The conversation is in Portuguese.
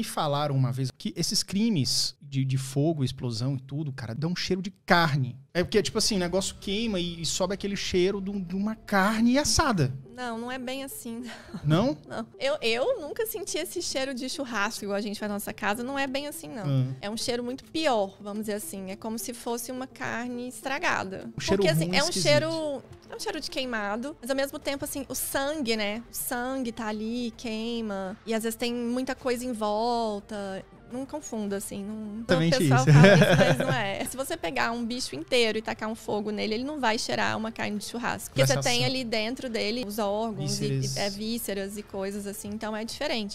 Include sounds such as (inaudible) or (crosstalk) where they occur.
Me falaram uma vez que esses crimes de, de fogo, explosão e tudo, cara, dão um cheiro de carne é porque, tipo assim, o negócio queima e sobe aquele cheiro de uma carne assada. Não, não é bem assim. Não? (laughs) Não. Eu, eu nunca senti esse cheiro de churrasco igual a gente faz na nossa casa. Não é bem assim, não. Hum. É um cheiro muito pior, vamos dizer assim. É como se fosse uma carne estragada. O cheiro porque, assim, é um esquisito. cheiro. É um cheiro de queimado, mas ao mesmo tempo, assim, o sangue, né? O sangue tá ali, queima. E às vezes tem muita coisa em volta não confunda, assim. Não, Também o pessoal isso. fala isso, mas (laughs) não é você pegar um bicho inteiro e tacar um fogo nele, ele não vai cheirar uma carne de churrasco. Porque você tem assim. ali dentro dele os órgãos, vísceras. E, é, vísceras e coisas assim, então é diferente.